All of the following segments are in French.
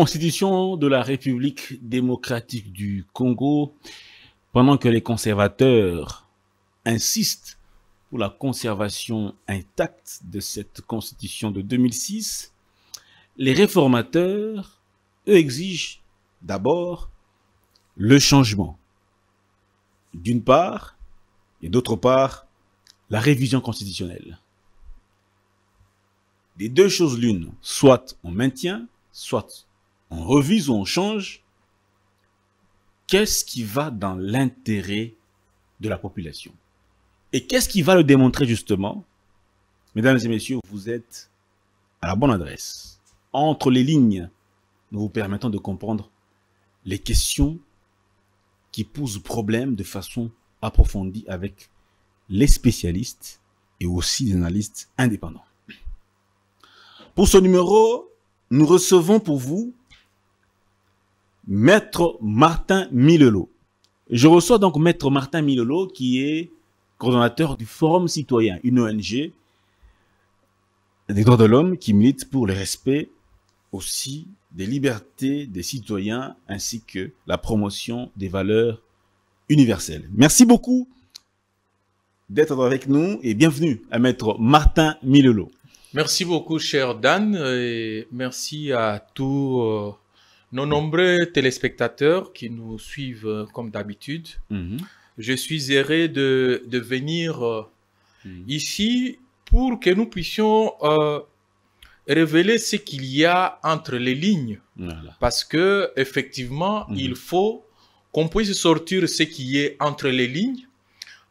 Constitution de la République démocratique du Congo, pendant que les conservateurs insistent pour la conservation intacte de cette Constitution de 2006, les réformateurs, eux, exigent d'abord le changement, d'une part, et d'autre part, la révision constitutionnelle. Des deux choses l'une, soit on maintient, soit on revise ou on change, qu'est-ce qui va dans l'intérêt de la population Et qu'est-ce qui va le démontrer justement Mesdames et messieurs, vous êtes à la bonne adresse. Entre les lignes, nous vous permettons de comprendre les questions qui posent problème de façon approfondie avec les spécialistes et aussi les analystes indépendants. Pour ce numéro, nous recevons pour vous Maître Martin Milelo. Je reçois donc Maître Martin Milelo qui est coordonnateur du Forum citoyen, une ONG des droits de l'homme qui milite pour le respect aussi des libertés des citoyens ainsi que la promotion des valeurs universelles. Merci beaucoup d'être avec nous et bienvenue à Maître Martin Milelo. Merci beaucoup, cher Dan, et merci à tous euh, nos nombreux téléspectateurs qui nous suivent euh, comme d'habitude. Mhm. Je suis heureux de, venir euh, mhm. ici pour que nous puissions euh, révéler ce qu'il y a entre les lignes. Parce que effectivement, mhm. il faut qu'on puisse sortir ce qui est entre les lignes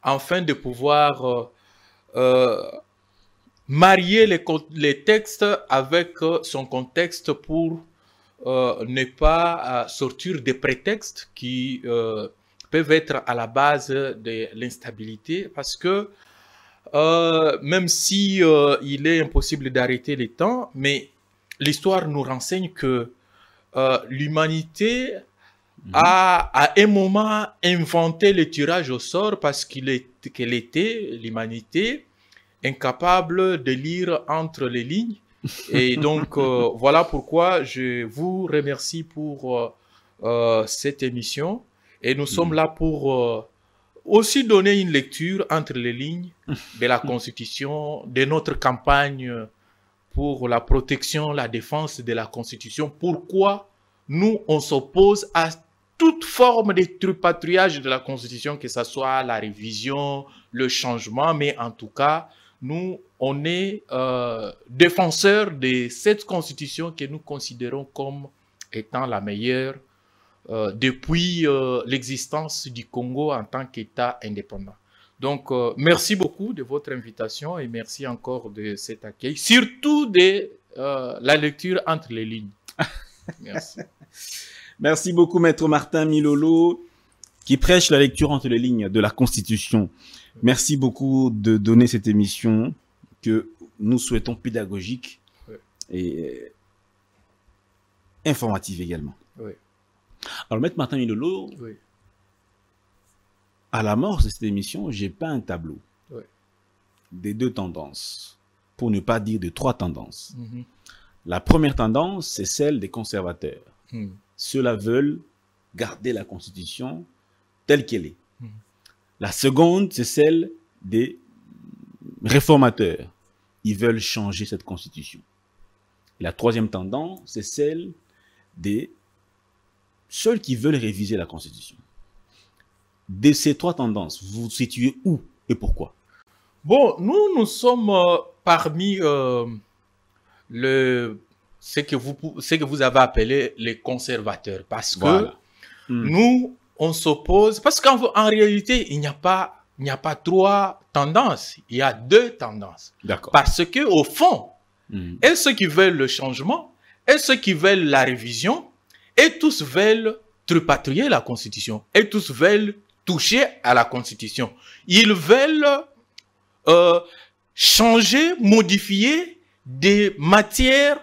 afin de pouvoir marier les, textes avec son contexte pour euh, ne pas euh, sortir des prétextes qui euh, peuvent être à la base de l'instabilité parce que même si il est impossible d'arrêter les temps, mais l'histoire nous renseigne que l'humanité mhm. a à un moment inventé le tirage au sort parce qu'elle était, l'humanité, incapable de lire entre les lignes et donc, euh, voilà pourquoi je vous remercie pour euh, euh, cette émission. Et nous sommes là pour aussi donner une lecture entre les lignes de la Constitution, de notre campagne pour la protection, la défense de la Constitution. Pourquoi nous, on s'oppose à toute forme de trupatriage de la Constitution, que ce soit la révision, le changement, mais en tout cas, nous, on est euh, défenseur de cette constitution que nous considérons comme étant la meilleure euh, depuis euh, l'existence du Congo en tant qu'État indépendant. Donc, merci beaucoup de votre invitation et merci encore de cet accueil, surtout de la lecture entre les lignes. Merci. merci beaucoup, Maître Martin Milolo, qui prêche la lecture entre les lignes de la Constitution. Merci beaucoup de donner cette émission que nous souhaitons pédagogique et euh, informative également. Alors, Maître Martin Minolo, à la mort de cette émission, j'ai peint un tableau des deux tendances, pour ne pas dire de trois tendances. Mm-hmm. La première tendance, c'est celle des conservateurs. Cela mm. Ceux-là veulent garder la Constitution telle qu'elle est. Mm. La seconde, c'est celle des réformateurs, ils veulent changer cette constitution. La troisième tendance, c'est celle des seuls qui veulent réviser la constitution. De ces trois tendances, vous vous situez où et pourquoi Bon, nous, nous sommes euh, parmi euh, le, ce, que vous, ce que vous avez appelé les conservateurs. Parce que hmm. nous, on s'oppose. Parce qu'en réalité, il n'y a pas, il n'y a pas trois tendance. Il y a deux tendances. Parce que au fond, hmm. et ceux qui veulent le changement, et ceux qui veulent la révision, et tous veulent trupatrier la Constitution, et tous veulent toucher à la Constitution. Ils veulent euh, changer, modifier des matières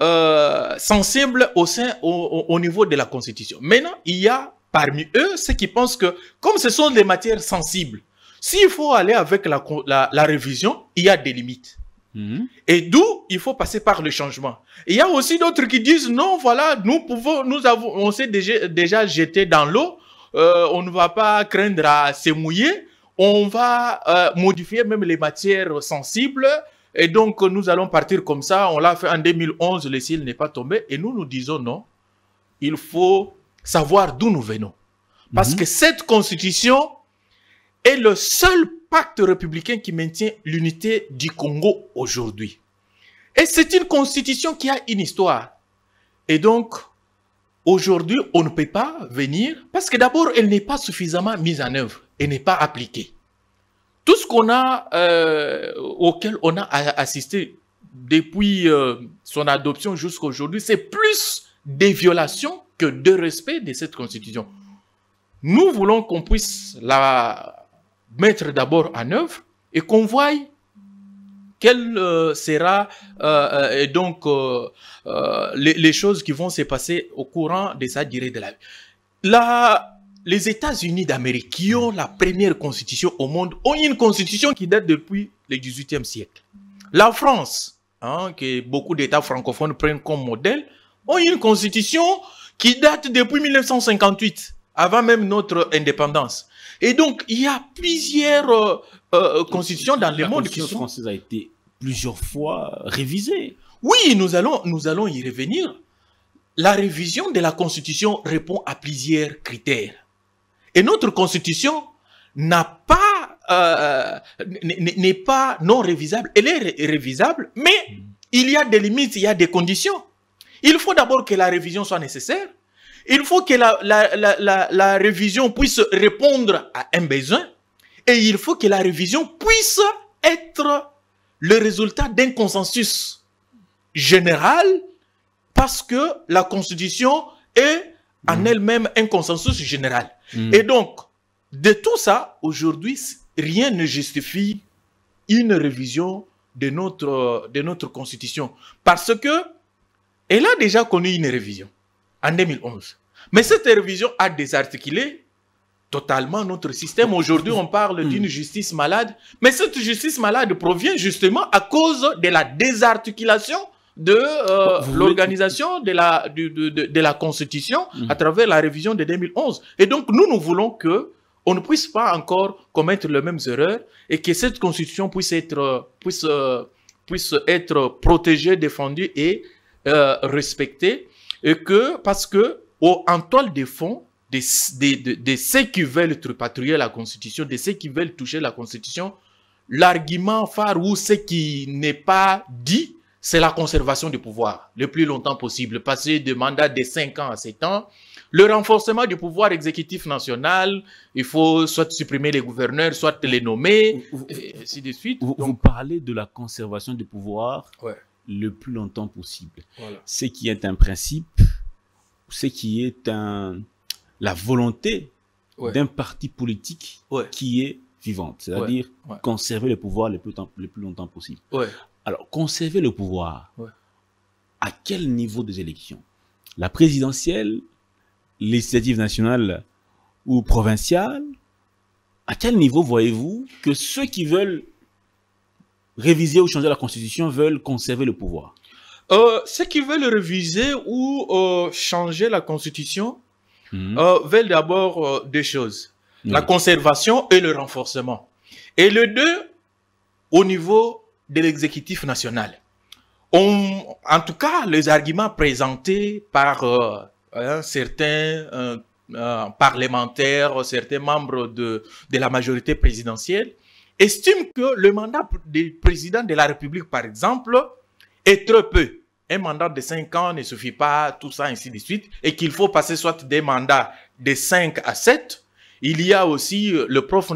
euh, sensibles au, niveau de la Constitution. Maintenant, il y a parmi eux ceux qui pensent que, comme ce sont des matières sensibles, s'il faut aller avec la, la, révision, il y a des limites. Mhm. Et d'où il faut passer par le changement. il y a aussi d'autres qui disent non, voilà, nous pouvons, nous avons, on s'est déjà, jeté dans l'eau, euh, on ne va pas craindre à se mouiller, on va euh, modifier même les matières sensibles. Et donc, nous allons partir comme ça. On l'a fait en 2011, le ciel n'est pas tombé. Et nous, nous disons non. Il faut savoir d'où nous venons. Parce mhm. que cette constitution, est le seul pacte républicain qui maintient l'unité du Congo aujourd'hui. Et c'est une constitution qui a une histoire. Et donc, aujourd'hui, on ne peut pas venir parce que d'abord, elle n'est pas suffisamment mise en œuvre, et n'est pas appliquée. Tout ce qu'on a, euh, auquel on a assisté depuis euh, son adoption jusqu'à aujourd'hui, c'est plus des violations que de respect de cette constitution. Nous voulons qu'on puisse la mettre d'abord en œuvre et qu'on voie quelles euh, sera euh, euh, donc euh, les, choses qui vont se passer au courant de sa durée de la vie. les États-Unis d'Amérique, qui ont la première constitution au monde, ont une constitution qui date depuis le 18e siècle. La France, hein, que beaucoup d'États francophones prennent comme modèle, ont une constitution qui date depuis 1958, avant même notre indépendance. Et donc, il y a plusieurs euh, euh, constitutions dans le monde qui sont... La française a été plusieurs fois révisée. Oui, nous allons, nous allons y revenir. La révision de la Constitution répond à plusieurs critères. Et notre Constitution n'a pas, euh, n'est pas non révisable. Elle est révisable, mais hmm. il y a des limites, il y a des conditions. Il faut d'abord que la révision soit nécessaire. Il faut que la, révision puisse répondre à un besoin et il faut que la révision puisse être le résultat d'un consensus général parce que la Constitution est en mm. elle-même un consensus général. Mm. Et donc, de tout ça, aujourd'hui, rien ne justifie une révision de notre, de notre Constitution parce que elle a déjà connu une révision en 2011. Mais cette révision a désarticulé totalement notre système. Aujourd'hui, on parle hmm. d'une justice malade, mais cette justice malade provient justement à cause de la désarticulation de euh, l'organisation de la, la Constitution hmm. à travers la révision de 2011. Et donc, nous, nous voulons que on ne puisse pas encore commettre les mêmes erreurs et que cette Constitution puisse être, puisse, euh, puisse être protégée, défendue et euh, respectée et que, parce que, en toile de fond, de, de, ceux qui veulent repatrier la Constitution, de ceux qui veulent toucher la Constitution, l'argument phare ou ce qui n'est pas dit, c'est la conservation du pouvoir le plus longtemps possible, passer de mandat de 5 ans à 7 ans. Le renforcement du pouvoir exécutif national, il faut soit supprimer les gouverneurs, soit les nommer, et ainsi de suite. Vous, parlez de la conservation du pouvoir ouais le plus longtemps possible. Ce qui est un principe, ce qui est un, la volonté d'un parti politique qui est vivante, c'est-à-dire conserver le pouvoir le plus, longtemps possible. Alors, conserver le pouvoir, à quel niveau des élections La présidentielle, l'initiative nationale ou provinciale À quel niveau voyez-vous que ceux qui veulent réviser ou changer la constitution veulent conserver le pouvoir euh, Ceux qui veulent réviser ou euh, changer la constitution hmm. euh, veulent d'abord deux choses, la conservation et le renforcement. Et le deux, au niveau de l'exécutif national. en tout cas, les arguments présentés par certains parlementaires, certains membres de, de la majorité présidentielle, estime que le mandat du président de la République, par exemple, est trop peu. Un mandat de 5 ans ne suffit pas, tout ça, ainsi de suite, et qu'il faut passer soit des mandats de 5 à 7. Il y a aussi euh, le prof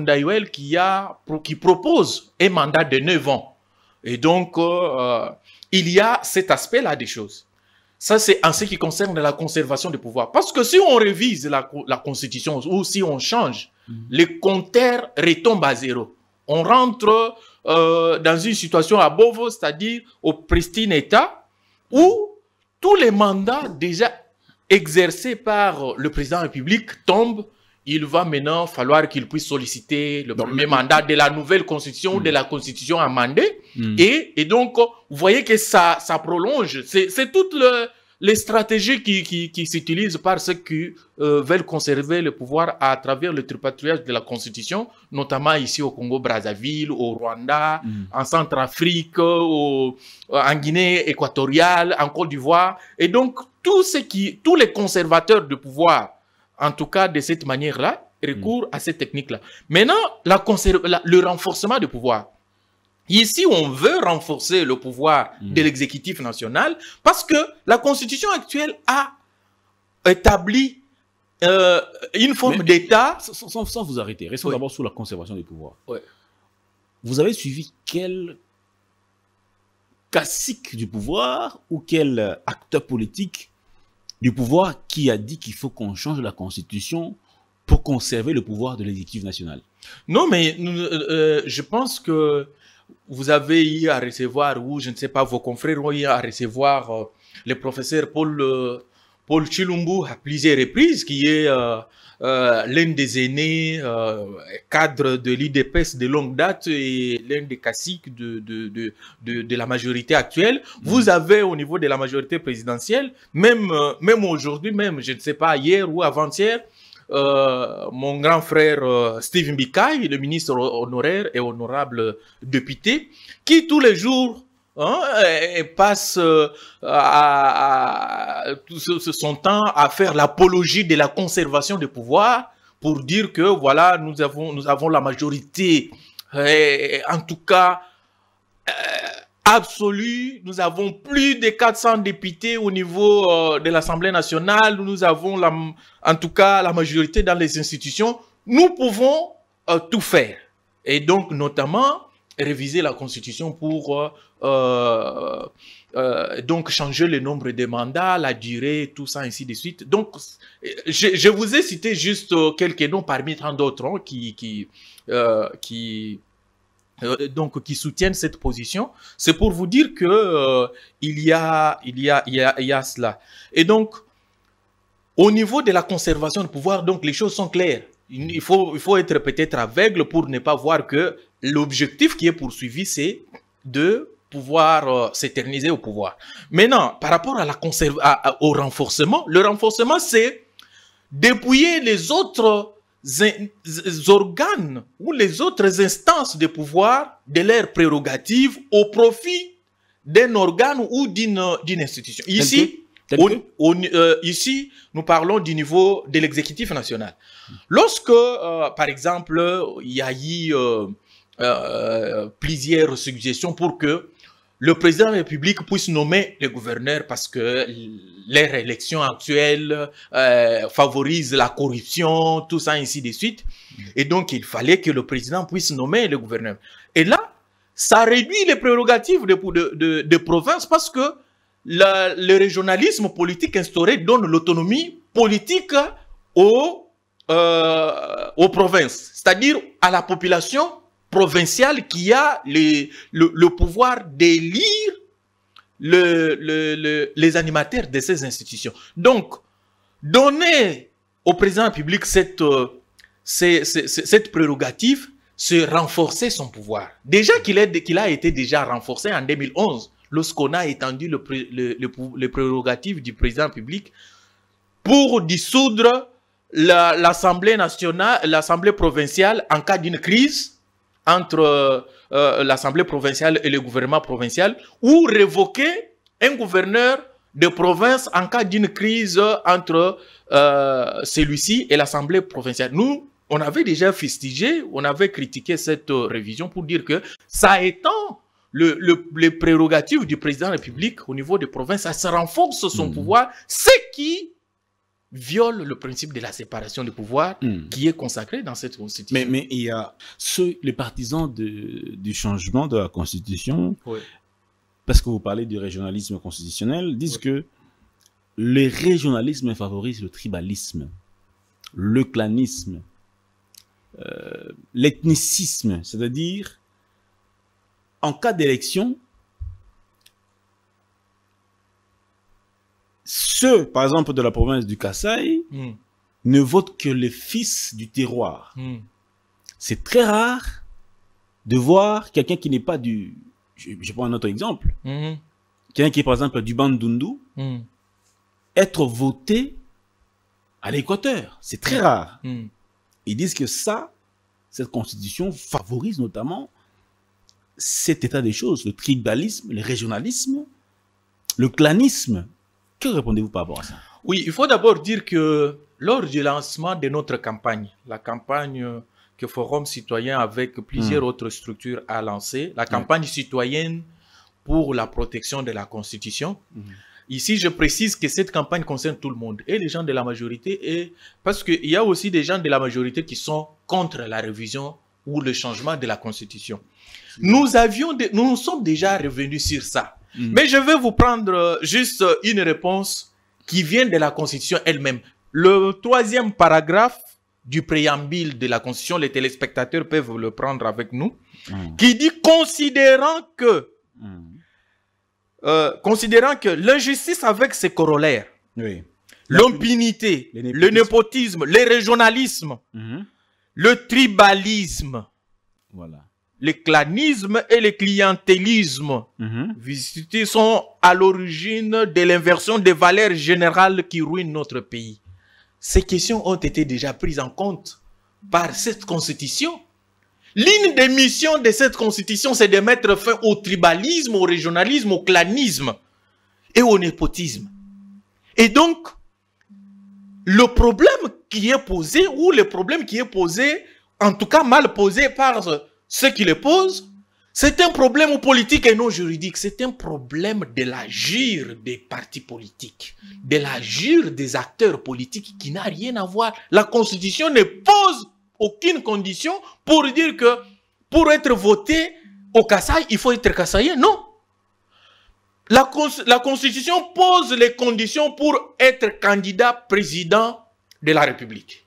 qui, a, qui propose un mandat de 9 ans. Et donc, euh, euh, il y a cet aspect-là des choses. Ça, c'est en ce qui concerne la conservation du pouvoir. Parce que si on révise la, Constitution ou si on change, mm-hmm. les compteurs retombent à zéro on rentre euh, dans une situation à Bovo, c'est-à-dire au pristine état, où tous les mandats déjà exercés par le président de la République tombent. Il va maintenant falloir qu'il puisse solliciter le premier mandat de la nouvelle constitution hmm. de la constitution amendée. Hmm. Et, et, donc, vous voyez que ça, ça prolonge. C'est toute le, les stratégies qui, qui, qui s'utilisent par ceux qui euh, veulent conserver le pouvoir à travers le tripatriage de la Constitution, notamment ici au Congo-Brazzaville, au Rwanda, mm. en Centrafrique, en Guinée équatoriale, en Côte d'Ivoire. Et donc, tous, qui, tous les conservateurs de pouvoir, en tout cas de cette manière-là, mm. recourent à cette technique-là. Maintenant, la, le renforcement du pouvoir. Ici, on veut renforcer le pouvoir hmm. de l'exécutif national parce que la constitution actuelle a établi euh, une forme d'État. Sans, vous arrêter, restons d'abord sur la conservation du pouvoir. Vous avez suivi quel classique du pouvoir ou quel acteur politique du pouvoir qui a dit qu'il faut qu'on change la constitution pour conserver le pouvoir de l'exécutif national Non, mais euh, euh, je pense que vous avez eu à recevoir, ou je ne sais pas, vos confrères ont eu à recevoir euh, le professeur Paul, euh, Paul Chilumbu à plusieurs reprises, qui est euh, l'un des aînés, cadres de l'IDPS de longue date et l'un des classiques de, de, de, de, la majorité actuelle. Mm. Vous avez, au niveau de la majorité présidentielle, même, même aujourd'hui, même, je ne sais pas, hier ou avant-hier, euh, mon grand frère euh, Stephen Steve le ministre honoraire et honorable député, qui tous les jours hein, passe euh, son temps à faire l'apologie de la conservation des pouvoirs pour dire que voilà, nous avons, nous avons la majorité. Et, en tout cas, absolue. Nous avons plus de 400 députés au niveau euh, de l'Assemblée nationale. Nous avons en tout cas la majorité dans les institutions. Nous pouvons euh, tout faire. Et donc, notamment, réviser la Constitution pour euh, donc changer le nombre de mandats, la durée, tout ça, ainsi de suite. Donc, je, vous ai cité juste quelques noms parmi tant d'autres hein, qui, qui, qui euh, donc qui soutiennent cette position, c'est pour vous dire que euh, il, y a, il, y a, il, y a, cela. Et donc, au niveau de la conservation du pouvoir, donc les choses sont claires. Il faut, il faut être peut-être aveugle pour ne pas voir que l'objectif qui est poursuivi, c'est de pouvoir euh, s'éterniser au pouvoir. Maintenant, par rapport à la conserve, au renforcement, le renforcement, c'est dépouiller les autres organes ou les autres instances de pouvoir de leurs prérogatives au profit d'un organe ou d'une institution. Ici, euh, ici, nous parlons du niveau de l'exécutif national. Lorsque, euh, par exemple, il y a eu euh, plusieurs suggestions pour que le président de la République puisse nommer le gouverneur parce que les élections actuelles euh, favorisent la corruption, tout ça, ainsi de suite. Et donc, il fallait que le président puisse nommer le gouverneur. Et là, ça réduit les prérogatives des de, de, provinces parce que le régionalisme politique instauré donne l'autonomie politique aux, euh, aux provinces, c'est-à-dire à la population Provincial qui a le, le, pouvoir d'élire le, les animateurs de ces institutions. Donc, donner au président public cette, euh, cette prérogative, c'est renforcer son pouvoir. Déjà qu'il a été déjà renforcé en 2011, lorsqu'on a étendu le, le, prérogative du président public pour dissoudre l'Assemblée nationale, l'Assemblée provinciale en cas d'une crise entre euh, l'Assemblée provinciale et le gouvernement provincial, ou révoquer un gouverneur de province en cas d'une crise entre euh, celui-ci et l'Assemblée provinciale. Nous, on avait déjà festigé, on avait critiqué cette révision pour dire que ça étant le, les prérogatives du président de la République au niveau des provinces, ça renforce son hmm. pouvoir, ce qui viole le principe de la séparation de pouvoirs hmm. qui est consacré dans cette constitution. Mais, il y a ceux, les partisans de, du changement de la constitution, parce que vous parlez du régionalisme constitutionnel, disent que le régionalisme favorise le tribalisme, le clanisme, euh, l'ethnicisme, c'est-à-dire en cas d'élection, ceux, par exemple, de la province du Kassai, hmm. ne votent que les fils du terroir. Hmm. C'est très rare de voir quelqu'un qui n'est pas du... Je, prends un autre exemple. Hmm. Quelqu'un qui est, par exemple, du Bandundu, être voté à l'équateur. C'est très rare. Ils disent que ça, cette constitution favorise notamment cet état des choses, le tribalisme, le régionalisme, le clanisme que répondez-vous par rapport à ça Oui, il faut d'abord dire que lors du lancement de notre campagne, la campagne que Forum Citoyen avec plusieurs hmm. autres structures a lancée, la campagne citoyenne pour la protection de la Constitution. Hmm. Ici, je précise que cette campagne concerne tout le monde et les gens de la majorité, et parce qu'il y a aussi des gens de la majorité qui sont contre la révision ou le changement de la Constitution. Hmm. Nous avions, nous, nous sommes déjà revenus sur ça Mm. Mais je vais vous prendre euh, juste euh, une réponse qui vient de la Constitution elle-même. Le troisième paragraphe du préambule de la Constitution, les téléspectateurs peuvent le prendre avec nous, mm. qui dit considérant que mm. euh, considérant que l'injustice avec ses corollaires, l'impunité, le népotisme, le régionalisme, mm-hmm. le tribalisme, voilà le clanisme et le clientélisme mhm. sont à l'origine de l'inversion des valeurs générales qui ruinent notre pays. Ces questions ont été déjà prises en compte par cette constitution. L'une des missions de cette constitution, c'est de mettre fin au tribalisme, au régionalisme, au clanisme et au népotisme. Et donc, le problème qui est posé, ou le problème qui est posé, en tout cas mal posé par ce qui le pose, c'est un problème politique et non juridique. C'est un problème de l'agir des partis politiques, de l'agir des acteurs politiques qui n'a rien à voir. La Constitution ne pose aucune condition pour dire que pour être voté au Kassai, il faut être Kassaïen. Non. la Constitution pose les conditions pour être candidat président de la République.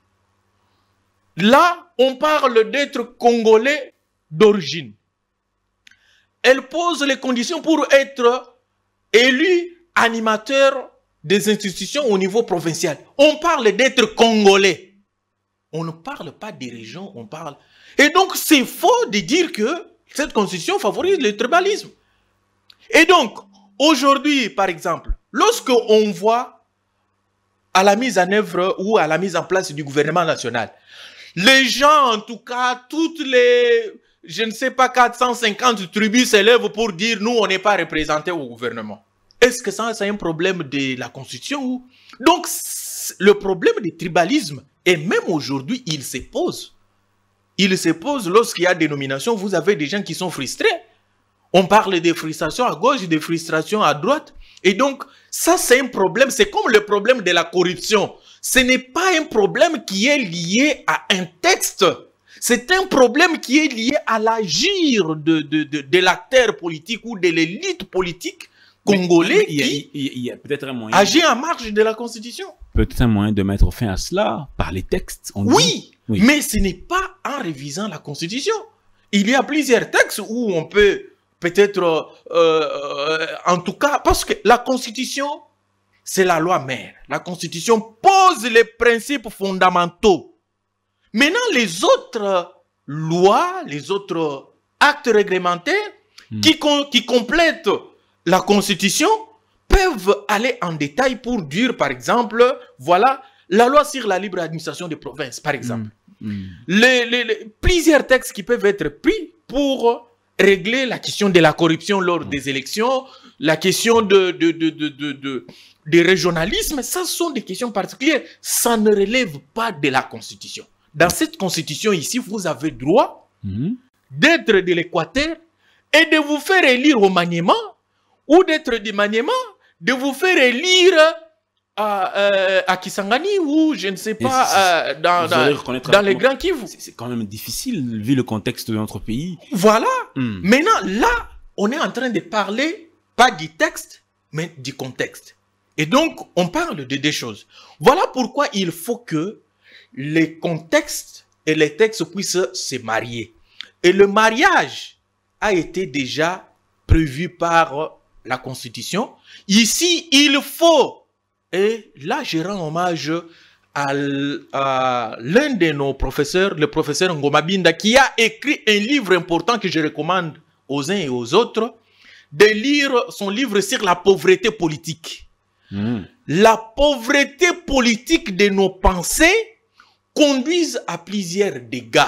Là, on parle d'être congolais d'origine. Elle pose les conditions pour être élu animateur des institutions au niveau provincial. On parle d'être congolais. On ne parle pas des régions, on parle... Et donc, c'est faux de dire que cette constitution favorise le tribalisme. Et donc, aujourd'hui, par exemple, lorsque on voit à la mise en œuvre ou à la mise en place du gouvernement national, les gens, en tout cas, toutes les je ne sais pas, 450 tribus s'élèvent pour dire nous, on n'est pas représentés au gouvernement. Est-ce que ça, c'est un problème de la Constitution Donc, le problème du tribalisme, et même aujourd'hui, il se pose. Il se pose lorsqu'il y a dénomination, vous avez des gens qui sont frustrés. On parle des frustration à gauche, des frustration à droite. Et donc, ça, c'est un problème. C'est comme le problème de la corruption. Ce n'est pas un problème qui est lié à un texte c'est un problème qui est lié à l'agir de, de, de, l'acteur politique ou de l'élite politique congolais qui peut-être agit en marge de la Constitution. Peut-être un moyen de mettre fin à cela par les textes. oui, mais ce n'est pas en révisant la Constitution. Il y a plusieurs textes où on peut peut-être, euh, euh, en tout cas, parce que la Constitution, c'est la loi mère. La Constitution pose les principes fondamentaux Maintenant, les autres lois, les autres actes réglementaires hmm. qui, complètent la Constitution peuvent aller en détail pour dire, par exemple, voilà, la loi sur la libre administration des provinces, par exemple. Hmm. Hmm. plusieurs textes qui peuvent être pris pour régler la question de la corruption lors des élections, la question de, de, de, de, régionalisme, ça sont des questions particulières. Ça ne relève pas de la Constitution dans cette constitution ici, vous avez droit hmm. d'être de l'Équateur et de vous faire élire au maniement ou d'être du maniement, de vous faire élire à, euh, à Kisangani ou je ne sais pas euh, dans, dans, les Grands Kivu. C'est quand même difficile vu le contexte de notre pays. Voilà. Hmm. Maintenant, là, on est en train de parler pas du texte, mais du contexte. Et donc, on parle de deux choses. Voilà pourquoi il faut que les contextes et les textes puissent se marier. Et le mariage a été déjà prévu par la Constitution. Ici, il faut, et là je rends hommage à l'un de nos professeurs, le professeur Ngomabinda, qui a écrit un livre important que je recommande aux uns et aux autres, de lire son livre sur la pauvreté politique. Hmm. La pauvreté politique de nos pensées conduisent à plusieurs dégâts.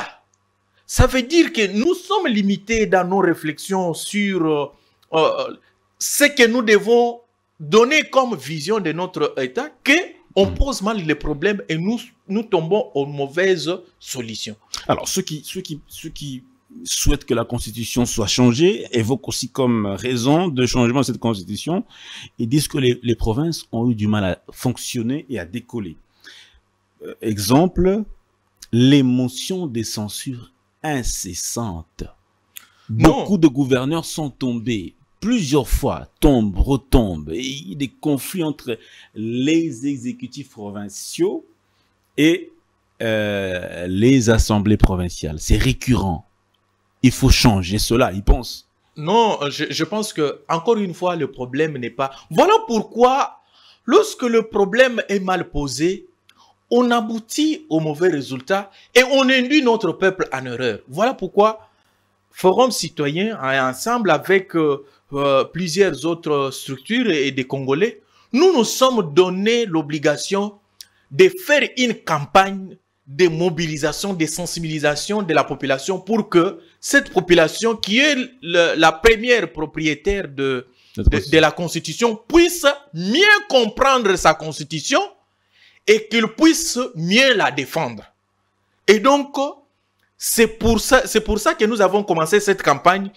Ça veut dire que nous sommes limités dans nos réflexions sur euh, euh, ce que nous devons donner comme vision de notre État, que on pose mal les problèmes et nous, nous tombons aux mauvaises solutions. Alors, ceux qui, ceux qui, ceux qui souhaitent que la Constitution soit changée évoquent aussi comme raison de changement cette Constitution et disent que les provinces ont eu du mal à fonctionner et à décoller. Euh, exemple, l'émotion des censures incessantes. Beaucoup de gouverneurs sont tombés plusieurs fois, tombent, retombent. il y a des conflits entre les exécutifs provinciaux et euh, les assemblées provinciales. C'est récurrent. Il faut changer cela, ils pensent. Non, je, je pense que, encore une fois, le problème n'est pas... Voilà pourquoi, lorsque le problème est mal posé, on aboutit au mauvais résultat et on induit notre peuple en erreur. Voilà pourquoi Forum Citoyen, ensemble avec euh, euh, plusieurs autres structures et, des Congolais, nous nous sommes donné l'obligation de faire une campagne de mobilisation, de sensibilisation de la population pour que cette population, qui est la première propriétaire de, de la Constitution, puisse mieux comprendre sa Constitution et qu'ils puissent mieux la défendre. Et donc, c'est pour, ça, c'est pour ça que nous avons commencé cette campagne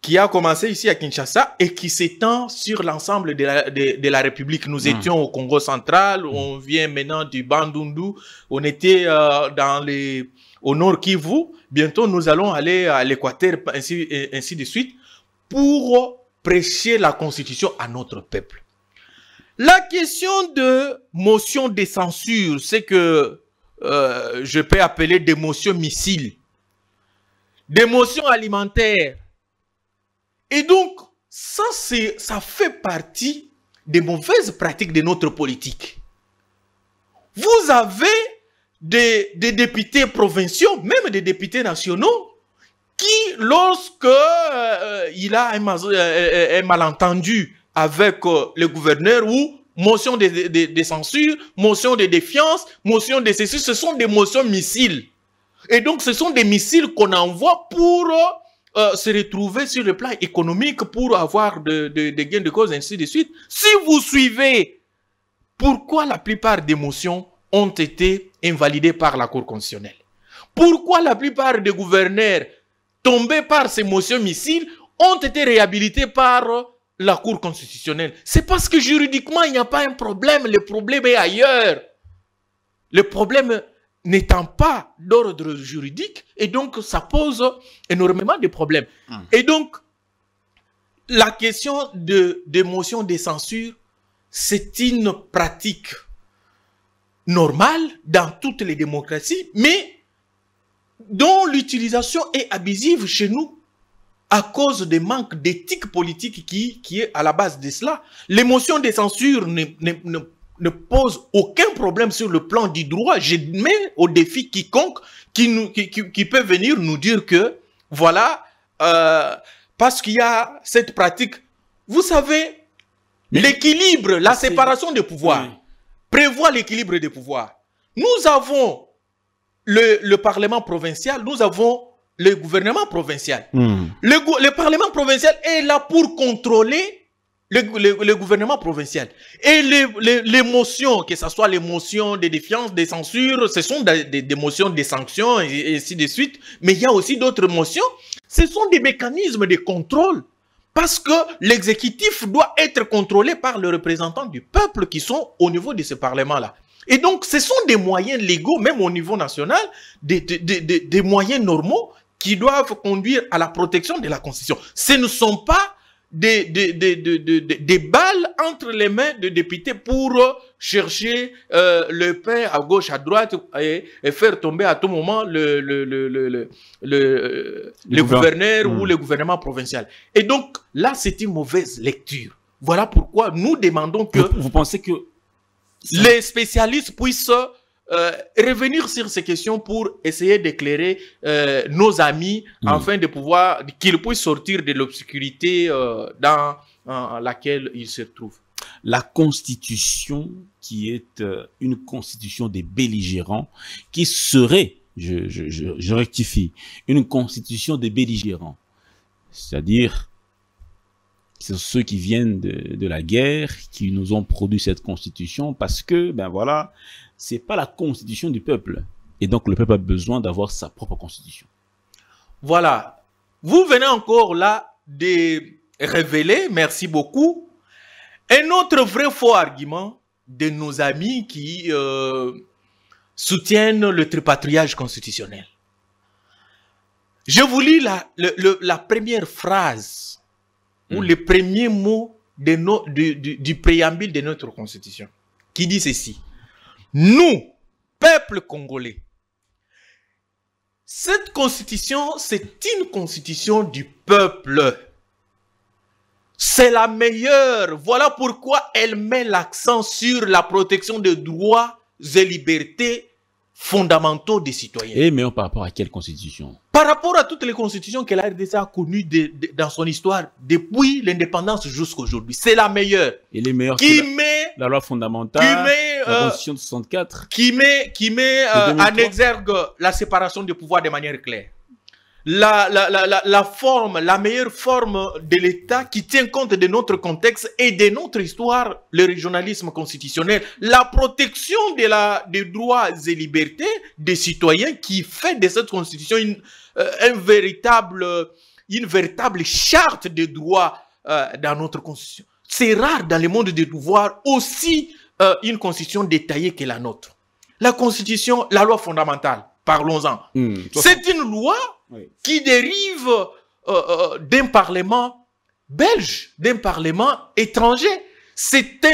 qui a commencé ici à Kinshasa et qui s'étend sur l'ensemble de la, de, la, République. Nous hmm. étions au Congo central, hmm. on vient maintenant du Bandundu, on était euh, dans les, au nord Kivu, bientôt nous allons aller à l'Équateur, ainsi, ainsi de suite, pour prêcher la Constitution à notre peuple. La question de motion de censure, c'est que euh, je peux appeler des motions missiles, des motions alimentaires. Et donc, ça, ça fait partie des mauvaises pratiques de notre politique. Vous avez des, députés provinciaux, même des députés nationaux, qui, lorsque euh, il a un euh, malentendu avec euh, le gouverneur ou motion de, censure, motion de défiance, motion de ceci. Ce sont des motions missiles. Et donc, ce sont des missiles qu'on envoie pour euh, euh, se retrouver sur le plan économique, pour avoir des de, gains de cause, ainsi de suite. Si vous suivez pourquoi la plupart des motions ont été invalidées par la Cour constitutionnelle, pourquoi la plupart des gouverneurs tombés par ces motions missiles ont été réhabilités par la Cour constitutionnelle, c'est parce que juridiquement, il n'y a pas un problème. Le problème est ailleurs. Le problème n'étant pas d'ordre juridique, et donc ça pose énormément de problèmes. Hmm. Et donc, la question de, des motions de censure, c'est une pratique normale dans toutes les démocraties, mais dont l'utilisation est abusive chez nous à cause des manques d'éthique politique qui, est à la base de cela. L'émotion de censure ne, pose aucun problème sur le plan du droit. Je mets au défi quiconque qui, peut venir nous dire que, voilà, euh, parce qu'il y a cette pratique, vous savez, l'équilibre, la ah, séparation des pouvoirs, prévoit l'équilibre des pouvoirs. Nous avons le Parlement provincial, nous avons le gouvernement provincial. Hmm. Le, le, parlement provincial est là pour contrôler le, gouvernement provincial. Et les, motions, que ce soit les motions de défiance, des censures, ce sont des, des, des motions de sanctions et, ainsi de suite. Mais il y a aussi d'autres motions. Ce sont des mécanismes de contrôle. Parce que l'exécutif doit être contrôlé par les représentants du peuple qui sont au niveau de ce parlement-là. Et donc, ce sont des moyens légaux, même au niveau national, des moyens normaux qui doivent conduire à la protection de la Constitution. Ce ne sont pas des, des, balles entre les mains de députés pour chercher euh, le pain à gauche, à droite et, faire tomber à tout moment le, le, le, gouverneur ou hmm. le gouvernement provincial. Et donc là, c'est une mauvaise lecture. Voilà pourquoi nous demandons que... vous pensez que... Les spécialistes puissent euh, revenir sur ces questions pour essayer d'éclairer euh, nos amis mm. afin de pouvoir qu'ils puissent sortir de l'obscurité euh, dans laquelle ils se trouvent. La constitution qui est une constitution des belligérants qui serait, je, rectifie, une constitution des belligérants, c'est-à-dire c'est ceux qui viennent de, de, la guerre qui nous ont produit cette constitution parce que, ben voilà, c'est pas la constitution du peuple. Et donc, le peuple a besoin d'avoir sa propre constitution. Voilà. Vous venez encore là de révéler, merci beaucoup, un autre vrai faux argument de nos amis qui euh, soutiennent le tripatriage constitutionnel. Je vous lis la, première phrase ou hmm. le premiers mots du préambule de notre Constitution qui dit ceci. Nous, peuple congolais, cette constitution, c'est une constitution du peuple. C'est la meilleure. Voilà pourquoi elle met l'accent sur la protection des droits et libertés fondamentaux des citoyens. Et meilleure par rapport à quelle constitution Par rapport à toutes les constitutions que la RDC a connues dans son histoire depuis l'indépendance jusqu'à aujourd'hui. C'est la meilleure. Et les meilleures. Qui met la loi fondamentale. 64. Euh, qui met, qui met euh, en exergue la séparation des pouvoirs de manière claire. La, la, la, la, forme, la meilleure forme de l'État qui tient compte de notre contexte et de notre histoire, le régionalisme constitutionnel, la protection de la, des droits et libertés des citoyens qui fait de cette constitution une, euh, un véritable, une véritable charte des droits dans notre constitution. C'est rare dans le monde des pouvoirs aussi euh, une constitution détaillée que la nôtre. La constitution, la loi fondamentale, parlons-en. Hmm. c'est une loi qui dérive euh, euh, d'un parlement belge, d'un parlement étranger. C'est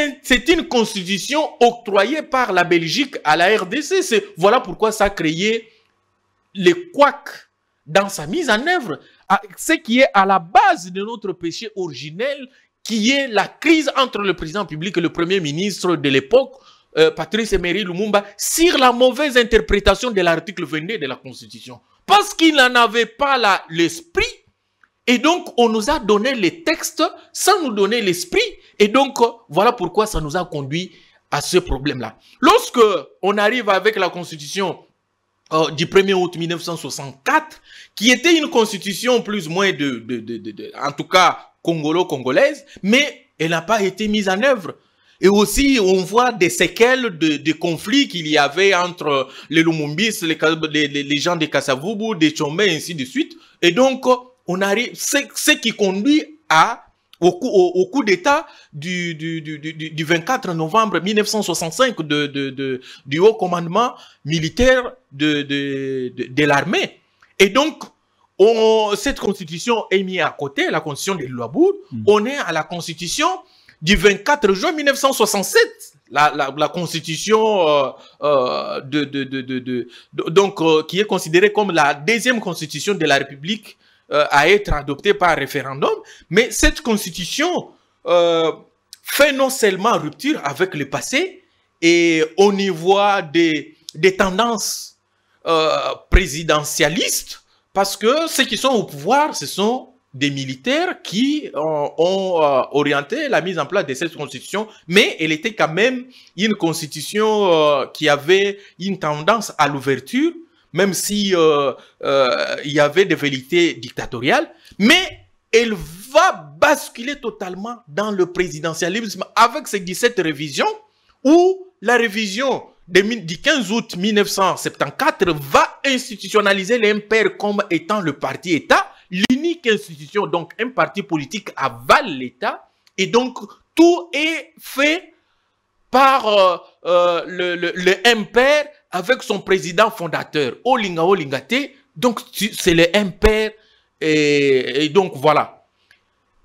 une constitution octroyée par la Belgique à la RDC. Voilà pourquoi ça a créé les couacs dans sa mise en œuvre. Ah, ce qui est à la base de notre péché originel qui est la crise entre le président public et le premier ministre de l'époque, euh, Patrice Emery Lumumba, sur la mauvaise interprétation de l'article 22 de la Constitution. Parce qu'il n'en avait pas l'esprit, et donc on nous a donné les textes sans nous donner l'esprit, et donc euh, voilà pourquoi ça nous a conduit à ce problème-là. Lorsque on arrive avec la Constitution euh, du 1er août 1964, qui était une constitution plus ou moins de en tout cas congolo-congolaise, mais elle n'a pas été mise en œuvre. Et aussi, on voit des séquelles de, conflits qu'il y avait entre les Lumumbis, les, gens des Kassavubu, des Chomé, ainsi de suite. Et donc, on arrive, ce qui conduit au, coup, d'État du, 24 novembre 1965 du haut commandement militaire de l'armée. Et donc, cette constitution est mise à côté, la constitution de lois hmm. On est à la constitution du 24 juin 1967, la, constitution euh, euh, de, donc euh, qui est considérée comme la deuxième constitution de la République à être adoptée par référendum. Mais cette constitution fait non seulement rupture avec le passé et on y voit des, des tendances présidentialistes parce que ceux qui sont au pouvoir, ce sont des militaires qui euh, ont, euh, orienté la mise en place de cette constitution, mais elle était quand même une constitution euh, qui avait une tendance à l'ouverture, même si il y avait des vérités dictatoriales, mais elle va basculer totalement dans le présidentialisme avec ces 17 révisions, où la révision du 15 août 1974 va institutionnaliser l'impair comme étant le parti-État, l'unique institution, donc un parti politique avale l'État, et donc tout est fait par euh, euh le, le, avec son président fondateur, Olinga Olingate, donc c'est le et donc voilà.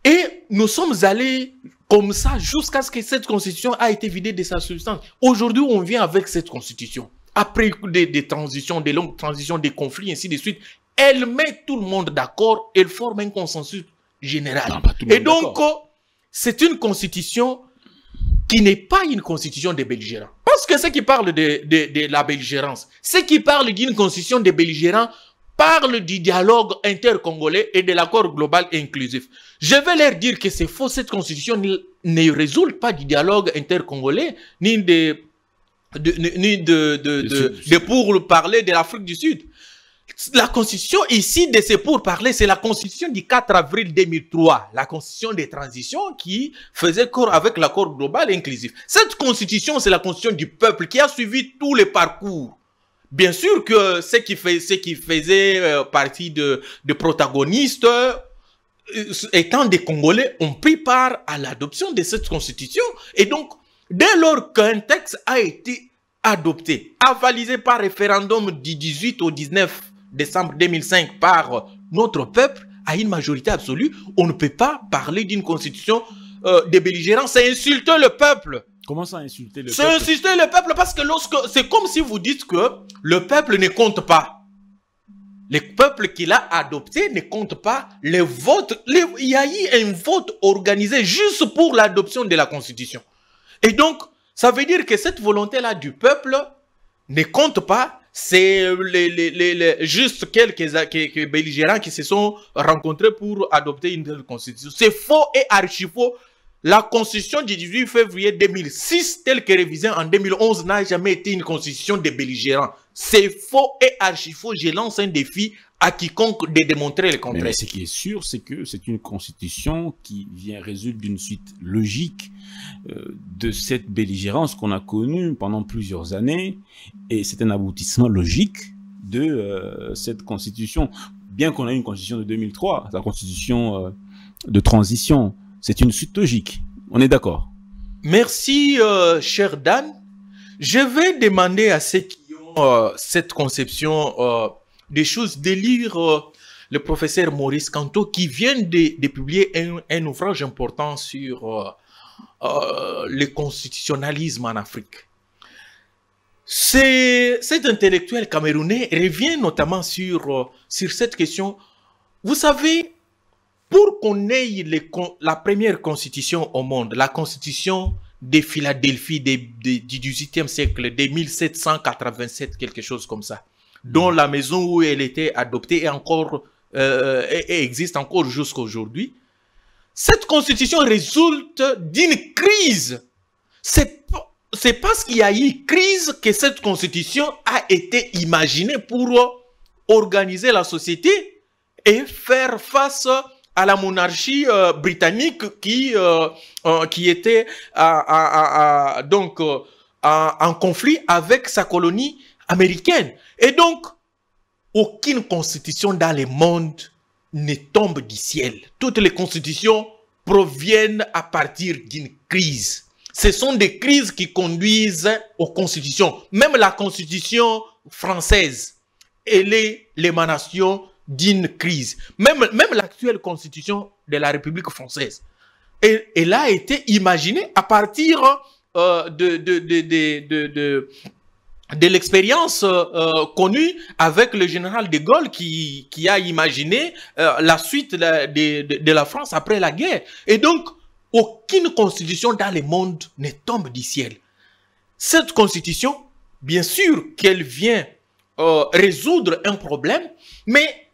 Et nous sommes allés comme ça jusqu'à ce que cette constitution a été vidée de sa substance. Aujourd'hui, on vient avec cette constitution. Après des, transitions, des longues transitions, des conflits, ainsi de suite, elle met tout le monde d'accord, elle forme un consensus général. Et donc, c'est une constitution qui n'est pas une constitution des belligérants. Parce que ceux qui parlent de, de la belligérance, ceux qui parlent d'une constitution des belligérants parle du dialogue intercongolais et de l'accord global inclusif. Je vais leur dire que c'est faux, cette constitution ne résulte pas du dialogue intercongolais, ni de, de, ni de, pour parler de l'Afrique du Sud. La constitution ici de ces parler, c'est la constitution du 4 avril 2003, la constitution des transitions qui faisait corps avec l'accord global inclusif. Cette constitution, c'est la constitution du peuple qui a suivi tous les parcours Bien sûr que ceux qui, faisaient euh, partie de, protagonistes euh, étant des Congolais, ont pris part à l'adoption de cette constitution. Et donc, dès lors qu'un texte a été adopté, avalisé par référendum du 18 au 19 décembre 2005 par notre peuple, à une majorité absolue, on ne peut pas parler d'une constitution euh, des belligérants. C'est insulter le peuple. Comment ça insulter le peuple C'est insulter le peuple parce que lorsque c'est comme si vous dites que le peuple ne compte pas. Le peuple qu'il a adopté ne compte pas les votes. il y a eu un vote organisé juste pour l'adoption de la Constitution. Et donc, ça veut dire que cette volonté-là du peuple ne compte pas. C'est les, les, juste quelques, belligérants qui se sont rencontrés pour adopter une telle constitution. C'est faux et archi faux la constitution du 18 février 2006, telle que révisée en 2011, n'a jamais été une constitution des belligérants. C'est faux et archi faux. Je lance un défi à quiconque de démontrer le contraire. ce qui est sûr, c'est que c'est une constitution qui vient résulte d'une suite logique euh, de cette belligérance qu'on a connue pendant plusieurs années. Et c'est un aboutissement logique de euh, cette constitution. Bien qu'on ait une constitution de 2003, la constitution euh, de transition c'est une suite logique. On est d'accord. Merci, euh, cher Dan. Je vais demander à ceux qui ont euh, cette conception euh, des choses de lire le professeur Maurice Canto qui vient de, publier un, ouvrage important sur le constitutionnalisme en Afrique. Cet intellectuel camerounais revient notamment sur, sur cette question. Vous savez, pour qu'on ait la première constitution au monde, la constitution de Philadelphie des, du 18e siècle, de 1787, quelque chose comme ça, dont la maison où elle était adoptée est encore, euh, et, existe encore jusqu'à aujourd'hui. Cette constitution résulte d'une crise. C'est c'est parce qu'il y a eu crise que cette constitution a été imaginée pour organiser la société et faire face à la monarchie euh, britannique qui, euh, euh, qui était à, donc en conflit avec sa colonie américaine. Et donc, aucune constitution dans le monde ne tombe du ciel. Toutes les constitutions proviennent à partir d'une crise. Ce sont des crises qui conduisent aux constitutions. Même la constitution française, elle est l'émanation d'une crise. Même, même l'actuelle constitution de la République française, elle, elle a été imaginée à partir euh, de, de, de, de de l'expérience euh, euh, connue avec le général de Gaulle qui, qui a imaginé la suite de, de, la France après la guerre. Et donc, aucune constitution dans le monde ne tombe du ciel. Cette constitution, bien sûr qu'elle vient résoudre un problème, mais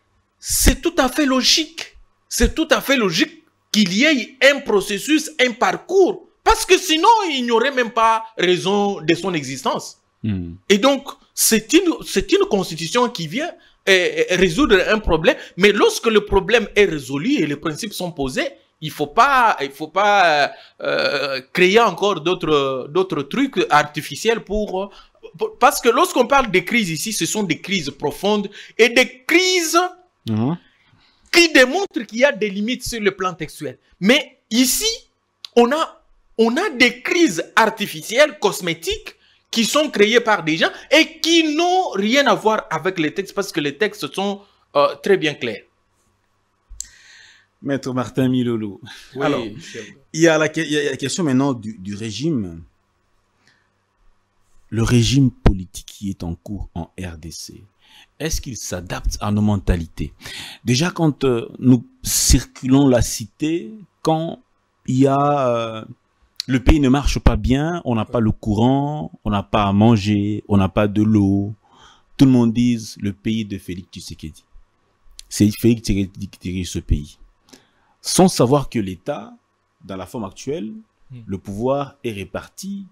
c'est tout à fait logique. C'est tout à fait logique qu'il y ait un processus, un parcours, parce que sinon, il n'y aurait même pas raison de son existence. Hmm. Et donc, c'est une, une constitution qui vient euh, euh, résoudre un problème, mais lorsque le problème est résolu et les principes sont posés, il faut pas, il faut pas euh, créer encore d'autres, d'autres trucs artificiels pour, parce que lorsqu'on parle des crises ici, ce sont des crises profondes et des crises Mhm. qui démontre qu'il y a des limites sur le plan textuel. Mais ici, on a, on a des crises artificielles, cosmétiques, qui sont créées par des gens et qui n'ont rien à voir avec les textes parce que les textes sont euh, très bien clairs. Maître Martin Milolo il y, a la, question maintenant du, du, régime. Le régime politique qui est en cours en RDC, est-ce qu'ils s'adaptent à nos mentalités Déjà, quand euh, nous circulons la cité, quand il y a... Euh, le pays ne marche pas bien, on n'a pas le courant, on n'a pas à manger, on n'a pas de l'eau. Tout le monde dit le pays de Félix Tshisekedi. C'est Félix Tshisekedi qui dirige ce pays. Sans savoir que l'État, dans la forme actuelle, hmm. le pouvoir est réparti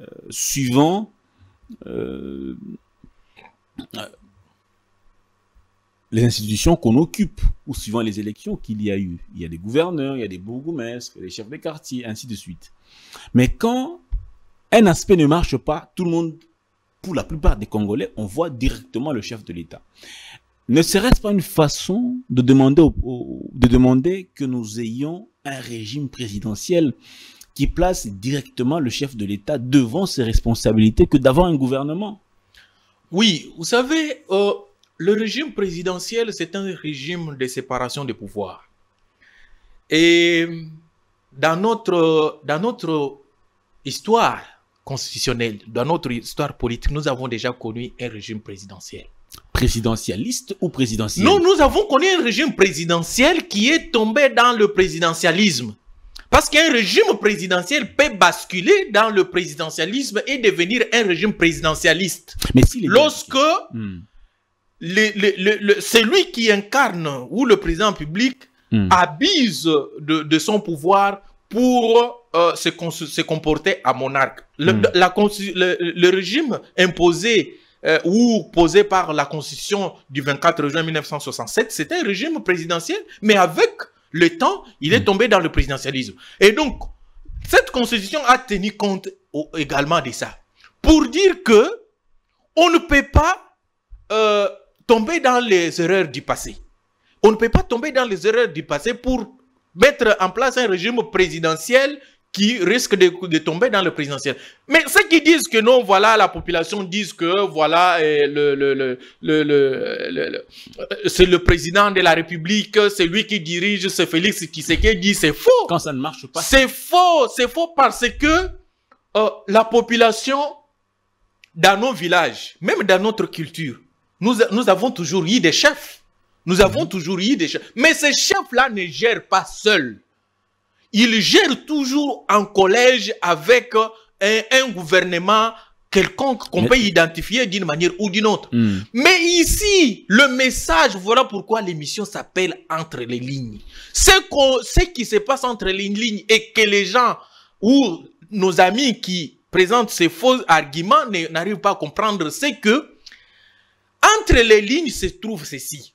euh, suivant les institutions qu'on occupe, ou suivant les élections qu'il y a eu. Il y a des gouverneurs, il y a des bourgmestres, il y a des chefs de quartier, ainsi de suite. Mais quand un aspect ne marche pas, tout le monde, pour la plupart des Congolais, on voit directement le chef de l'État. Ne serait-ce pas une façon de demander, de demander que nous ayons un régime présidentiel qui place directement le chef de l'État devant ses responsabilités que d'avoir un gouvernement Oui, vous savez, euh, le régime présidentiel, c'est un régime de séparation des pouvoirs. Et dans notre, dans notre histoire constitutionnelle, dans notre histoire politique, nous avons déjà connu un régime présidentiel. Présidentialiste ou présidentiel Non, nous avons connu un régime présidentiel qui est tombé dans le présidentialisme. Parce qu'un régime présidentiel peut basculer dans le présidentialisme et devenir un régime présidentialiste. Lorsque... Hmm celui qui incarne ou le président public hmm. abuse de, son pouvoir pour euh, se, comporter à monarque. Le, hmm. régime imposé euh, ou posé par la constitution du 24 juin 1967, c'était un régime présidentiel, mais avec le temps, il est hmm. tombé dans le présidentialisme. Et donc, cette constitution a tenu compte également de ça. Pour dire que on ne peut pas euh, tomber dans les erreurs du passé. On ne peut pas tomber dans les erreurs du passé pour mettre en place un régime présidentiel qui risque de, tomber dans le présidentiel. Mais ceux qui disent que non, voilà, la population dit que voilà, euh, euh, c'est le président de la République, c'est lui qui dirige, c'est Félix dit, c'est faux. Quand ça ne marche pas. C'est faux, c'est faux parce que euh, la population dans nos villages, même dans notre culture, nous, nous avons toujours eu des chefs. Nous avons mhm. toujours eu des chefs. Mais ces chefs-là ne gèrent pas seuls. Ils gèrent toujours en collège avec euh, un, gouvernement quelconque qu'on peut identifier d'une manière ou d'une autre. Hmm. Mais ici, le message, voilà pourquoi l'émission s'appelle Entre les lignes. C'est ce qui se passe entre les lignes et que les gens ou nos amis qui présentent ces faux arguments n'arrivent pas à comprendre, c'est que entre les lignes se trouve ceci.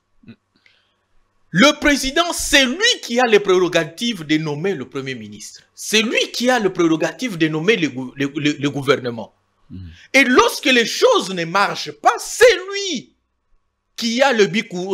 Le président, c'est lui qui a les prérogatives de nommer le premier ministre. C'est lui qui a les prérogatives de nommer le, gouvernement. Mm. Et lorsque les choses ne marchent pas, c'est lui qui a le bicou,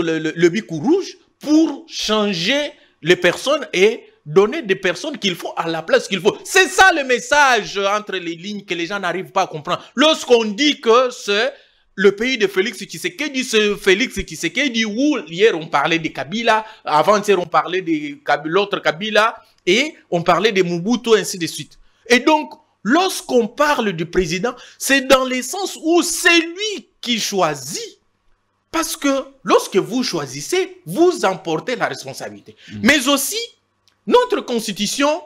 rouge pour changer les personnes et donner des personnes qu'il faut à la place qu'il faut. C'est ça le message entre les lignes que les gens n'arrivent pas à comprendre. Lorsqu'on dit que c'est le pays de Félix Tshisekedi, ce Félix dit où hier on parlait de Kabila, avant-hier on parlait de l'autre Kabila et on parlait de Mobutu ainsi de suite. Et donc, lorsqu'on parle du président, c'est dans le sens où c'est lui qui choisit. Parce que lorsque vous choisissez, vous emportez la responsabilité. Mmh. Mais aussi, notre constitution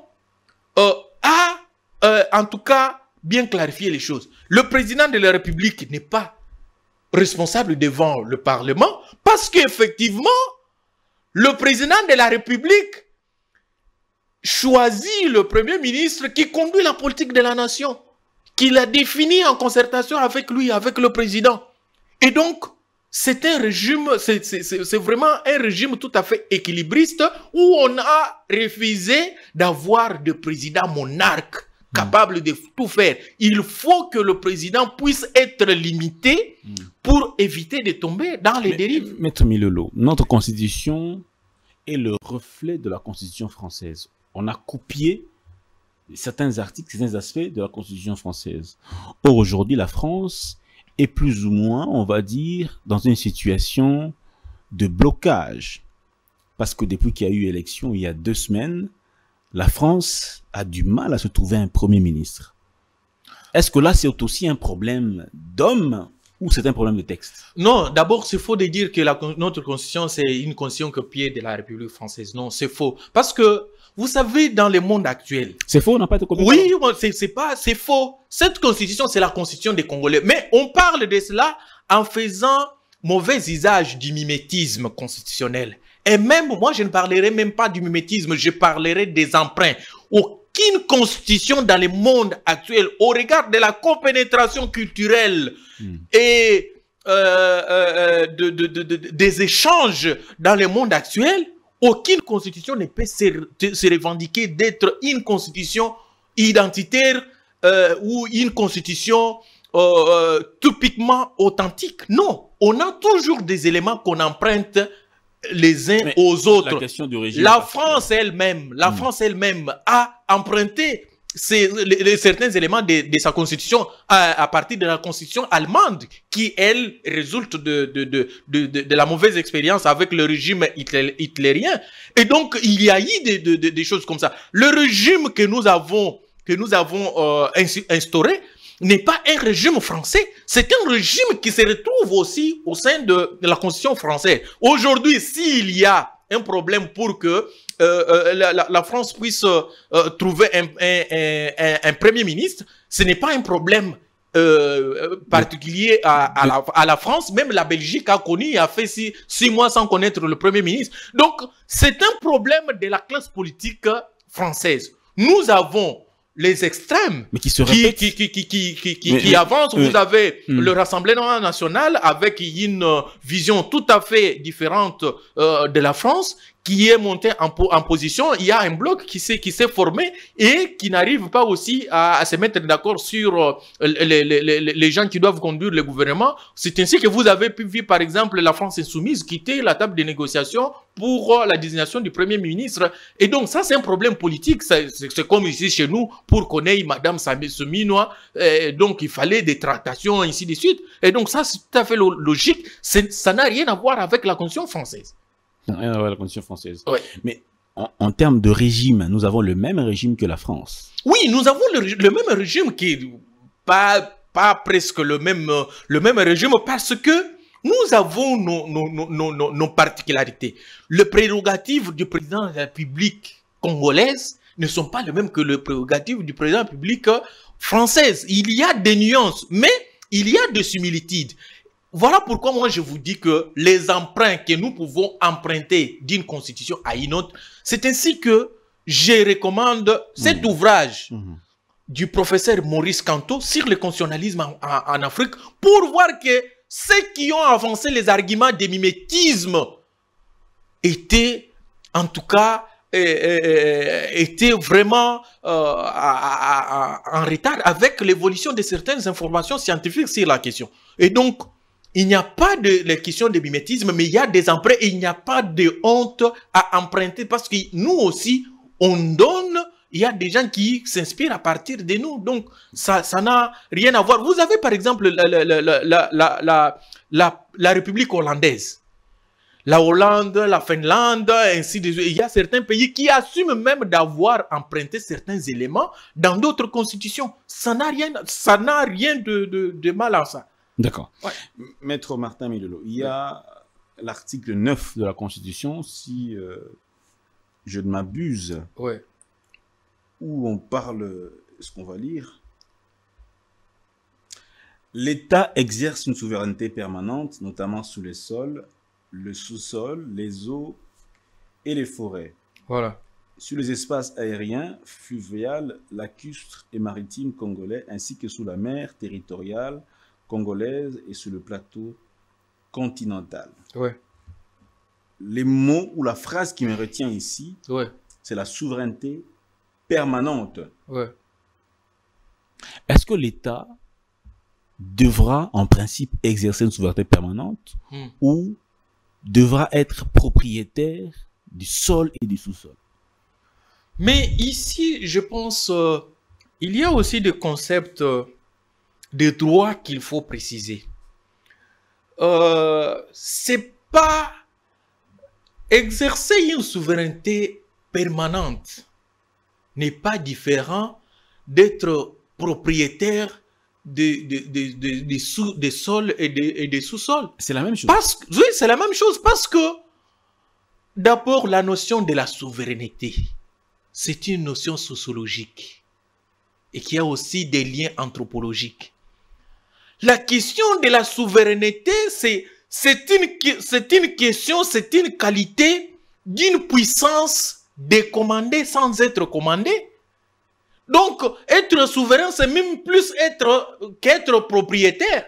euh, a, euh, en tout cas, bien clarifié les choses. Le président de la République n'est pas responsable devant le Parlement parce qu'effectivement, le président de la République choisit le Premier ministre qui conduit la politique de la nation, qu'il a défini en concertation avec lui, avec le président. Et donc, c'est un régime, c'est vraiment un régime tout à fait équilibriste où on a refusé d'avoir de président monarque. Mm. capable de tout faire. Il faut que le président puisse être limité mm. pour éviter de tomber dans les dérives. Maître Milolo, notre constitution est le reflet de la constitution française. On a copié certains articles, certains aspects de la constitution française. Or, aujourd'hui, la France est plus ou moins, on va dire, dans une situation de blocage. Parce que depuis qu'il y a eu élection il y a deux semaines, la France a du mal à se trouver un Premier ministre. Est-ce que là, c'est aussi un problème d'homme ou c'est un problème de texte Non, d'abord, c'est faux de dire que notre constitution, c'est une constitution copiée de la République française. Non, c'est faux. Parce que, vous savez, dans le monde actuel... C'est faux, on n'a pas de constitution Oui, c'est pas, c'est faux. Cette constitution, c'est la constitution des Congolais. Mais on parle de cela en faisant mauvais usage du mimétisme constitutionnel. Et même moi, je ne parlerai même pas du mimétisme, je parlerai des emprunts. Aucune constitution dans le monde actuel, au regard de la compénétration culturelle hmm. et euh, euh, des échanges dans le monde actuel, aucune constitution ne peut se, revendiquer d'être une constitution identitaire euh, ou une constitution typiquement authentique. Non, on a toujours des éléments qu'on emprunte les uns aux autres. La, la France elle-même, la hmm. France elle-même a emprunté certains éléments de, sa constitution à, partir de la constitution allemande qui, elle, résulte de, de, de, de la mauvaise expérience avec le régime hitlérien. Et donc, il y a eu des, des, des, choses comme ça. Le régime que nous avons, que nous avons euh, instauré, n'est pas un régime français, c'est un régime qui se retrouve aussi au sein de, la Constitution française. Aujourd'hui, s'il y a un problème pour que euh, euh, la, France puisse euh, trouver un, Premier ministre, ce n'est pas un problème particulier à, la, France. Même la Belgique a connu a fait six mois sans connaître le Premier ministre. Donc, c'est un problème de la classe politique française. Nous avons les extrêmes qui, qui, avancent. Vous euh, avez hmm. le Rassemblement national avec une vision tout à fait différente euh, de la France qui est monté en, en, position, il y a un bloc qui s'est, qui s'est formé et qui n'arrive pas aussi à, à se mettre d'accord sur euh, les, les, les, gens qui doivent conduire le gouvernement. C'est ainsi que vous avez pu voir, par exemple, la France insoumise quitter la table des négociations pour euh, la désignation du Premier ministre. Et donc, ça, c'est un problème politique. C'est comme ici chez nous, pour qu'on ait Madame Seminois. Donc, il fallait des tractations, ainsi de suite. Et donc, ça, c'est tout à fait logique. Ça n'a rien à voir avec la Constitution française la française. Mais en, termes de régime, nous avons le même régime que la France. Oui, nous avons le, même régime qui pas, pas presque le même, le même régime parce que nous avons nos, particularités. Le prérogative du président de la République congolaise ne sont pas les mêmes que le prérogative du président de la République française. Il y a des nuances, mais il y a des similitudes. Voilà pourquoi moi je vous dis que les emprunts que nous pouvons emprunter d'une constitution à une autre, c'est ainsi que je recommande cet mmh. ouvrage mmh. du professeur Maurice Canto sur le constitutionnalisme en, Afrique pour voir que ceux qui ont avancé les arguments des mimétisme étaient en tout cas euh, euh, étaient vraiment euh, en retard avec l'évolution de certaines informations scientifiques sur la question. Et donc, il n'y a pas de question de mimétisme, mais il y a des emprunts et il n'y a pas de honte à emprunter parce que nous aussi, on donne. Il y a des gens qui s'inspirent à partir de nous. Donc, ça n'a rien à voir. Vous avez, par exemple, la, République hollandaise. La Hollande, la Finlande, ainsi de suite. Il y a certains pays qui assument même d'avoir emprunté certains éléments dans d'autres constitutions. Ça n'a rien, ça rien de, mal à ça. D'accord. Maître Martin Milolo, il y a l'article 9 de la Constitution, si euh, je ne m'abuse, où on parle, ce qu'on va lire, l'État exerce une souveraineté permanente, notamment sous les sols, le sous-sol, les eaux et les forêts. Voilà. Sur les espaces aériens, fluviales, lacustres et maritimes congolais, ainsi que sous la mer territoriale, congolaise et sur le plateau continental. Les mots ou la phrase qui me retient ici, c'est la souveraineté permanente. Est-ce que l'État devra en principe exercer une souveraineté permanente hmm. ou devra être propriétaire du sol et du sous-sol Mais ici, je pense, euh, il y a aussi des concepts... Euh, des droits qu'il faut préciser. Euh, c'est pas exercer une souveraineté permanente n'est pas différent d'être propriétaire des de, de, sols et des, sous-sols. C'est la même chose. Parce, oui, c'est la même chose parce que d'abord la notion de la souveraineté, c'est une notion sociologique et qui a aussi des liens anthropologiques. La question de la souveraineté, c'est une, une question, c'est une qualité d'une puissance décommandée sans être commandée. Donc, être souverain, c'est même plus être qu'être propriétaire.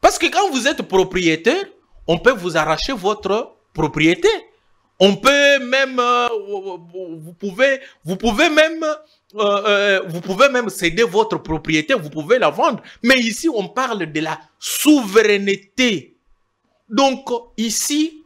Parce que quand vous êtes propriétaire, on peut vous arracher votre propriété. On peut même, euh, vous pouvez, vous pouvez même euh, euh, vous pouvez même céder votre propriété, vous pouvez la vendre. Mais ici, on parle de la souveraineté. Donc, ici,